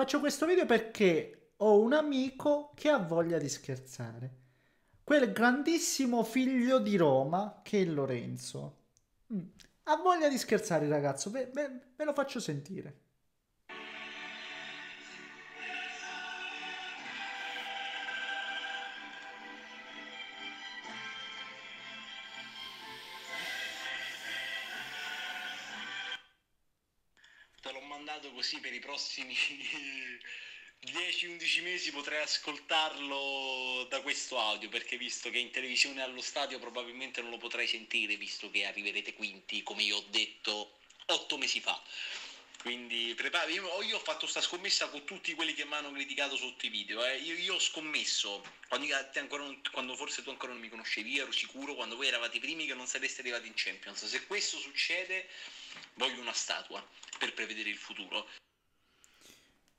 Faccio questo video perché ho un amico che ha voglia di scherzare. Quel grandissimo figlio di Roma che è Lorenzo. Mm. Ha voglia di scherzare, ragazzo, ve, ve, ve lo faccio sentire. andato così per i prossimi 10-11 mesi potrei ascoltarlo da questo audio perché visto che in televisione allo stadio probabilmente non lo potrei sentire visto che arriverete quinti come io ho detto 8 mesi fa quindi prepara io, io, ho fatto sta scommessa con tutti quelli che mi hanno criticato sotto i video eh. io, io, ho scommesso quando, non, quando, forse tu ancora non mi conoscevi ero sicuro quando voi eravate i primi che non sareste arrivati in Champions se questo succede voglio una statua per prevedere il futuro.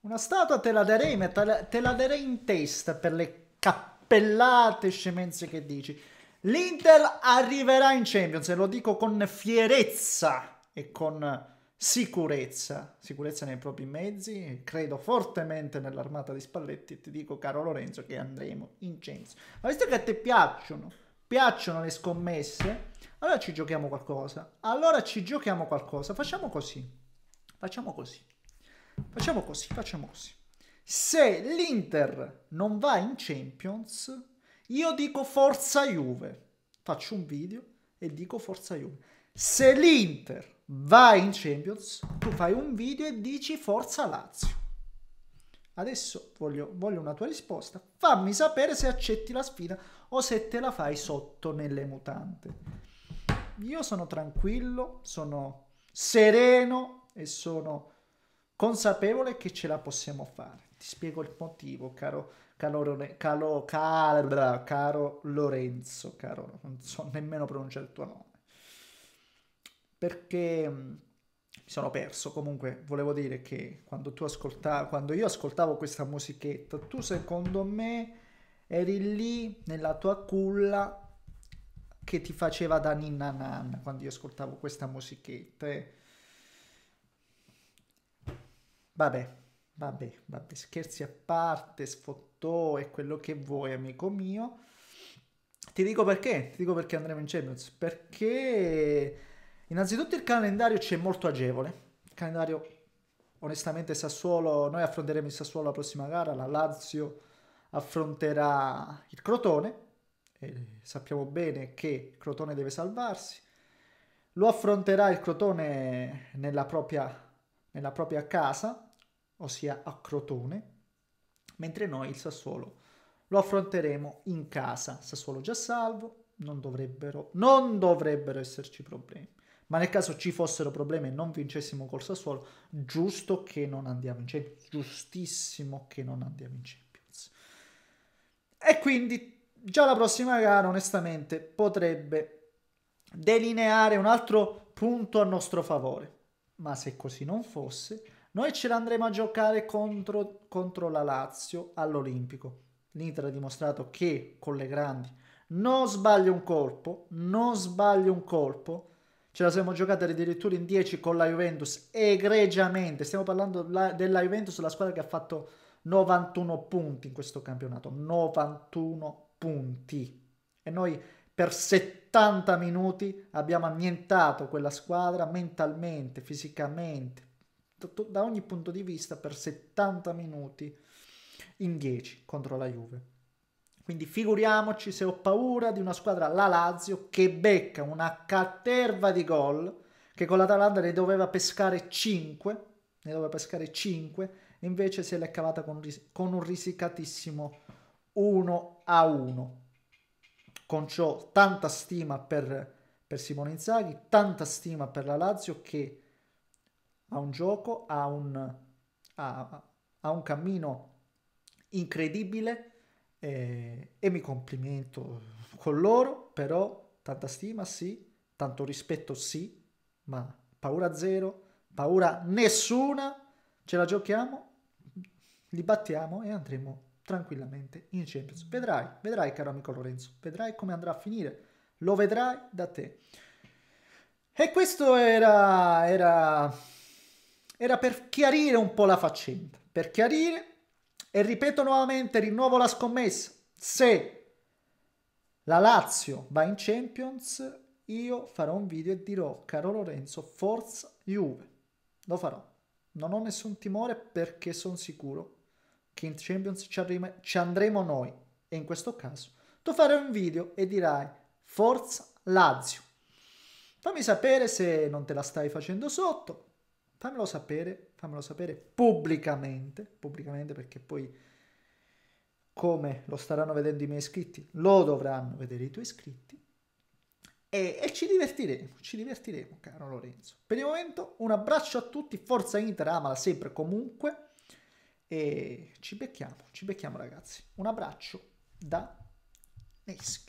Una statua te la darei, ma te la, te la darei in testa per le cappellate scemenze che dici. L'Inter arriverà in Champions e lo dico con fierezza e con sicurezza, sicurezza nei propri mezzi, credo fortemente nell'armata di Spalletti e ti dico caro Lorenzo che andremo in Champions. Ma visto che a te piacciono, piacciono le scommesse, allora ci giochiamo qualcosa. Allora ci giochiamo qualcosa. Facciamo così. Facciamo così. Facciamo così, facciamo così. Se l'Inter non va in Champions, io dico forza Juve. Faccio un video e dico forza Juve. Se l'Inter va in Champions, tu fai un video e dici forza Lazio. Adesso voglio, voglio, una tua risposta. Fammi sapere se accetti la sfida o se te la fai sotto nelle mutante. Io sono tranquillo, sono sereno, e sono consapevole che ce la possiamo fare. Ti spiego il motivo, caro, caro, caro, caro, caro Lorenzo, caro, non so nemmeno pronunciare il tuo nome. Perché mm, mi sono perso, comunque volevo dire che quando tu ascoltavi, quando io ascoltavo questa musichetta, tu secondo me eri lì nella tua culla che ti faceva da ninna nanna quando io ascoltavo questa musichetta. Eh Vabbè, vabbè, vabbè, scherzi a parte, sfottò e quello che vuoi, amico mio. Ti dico perché, ti dico perché andremo in Champions, perché innanzitutto il calendario ci è molto agevole. Il calendario onestamente Sassuolo, noi affronteremo il Sassuolo la prossima gara, la Lazio affronterà il Crotone, sappiamo bene che il Crotone deve salvarsi, lo affronterà il Crotone nella propria, nella propria casa, ossia a Crotone, mentre noi il Sassuolo lo affronteremo in casa. Sassuolo già salvo, non dovrebbero, non dovrebbero esserci problemi. Ma nel caso ci fossero problemi e non vincessimo col Sassuolo, giusto che non andiamo in Champions, giustissimo che non andiamo in Champions. E quindi già la prossima gara, onestamente, potrebbe delineare un altro punto a nostro favore. Ma se così non fosse, noi ce l'andremo a giocare contro, contro la Lazio all'Olimpico. L'Inter ha dimostrato che con le grandi non sbaglia un colpo, non sbaglia un colpo. Ce la siamo giocata addirittura in 10 con la Juventus, egregiamente. Stiamo parlando della Juventus, la squadra che ha fatto 91 punti in questo campionato. 91 punti. E noi per 70 minuti abbiamo annientato quella squadra mentalmente, fisicamente, da ogni punto di vista per 70 minuti in 10 contro la Juve. Quindi figuriamoci se ho paura di una squadra, la Lazio, che becca una caterva di gol, che con l'Atalanta ne doveva pescare 5, ne doveva pescare 5, invece se l'è cavata con, con un risicatissimo 1 a 1. Con ciò tanta stima per, per Simone Inzaghi, tanta stima per la Lazio che a un gioco, a un, ha, ha un cammino incredibile e, eh, e mi complimento con loro, però tanta stima sì, tanto rispetto sì, ma paura zero, paura nessuna, ce la giochiamo, li battiamo e andremo tranquillamente in Champions. Vedrai, vedrai caro amico Lorenzo, vedrai come andrà a finire, lo vedrai da te. E questo era, era era per chiarire un po' la faccenda, per chiarire e ripeto nuovamente, rinnovo la scommessa. Se la Lazio va in Champions, io farò un video e dirò, caro Lorenzo, forza Juve. Lo farò. Non ho nessun timore perché sono sicuro che in Champions ci, arriva, ci andremo noi. E in questo caso tu farai un video e dirai, forza Lazio. Fammi sapere se non te la stai facendo sotto, Fammelo sapere, fammelo sapere pubblicamente, pubblicamente perché poi come lo staranno vedendo i miei iscritti, lo dovranno vedere i tuoi iscritti e, e ci divertiremo, ci divertiremo caro Lorenzo. Per il momento un abbraccio a tutti, forza Inter, amala sempre comunque e ci becchiamo, ci becchiamo ragazzi. Un abbraccio da Nesk.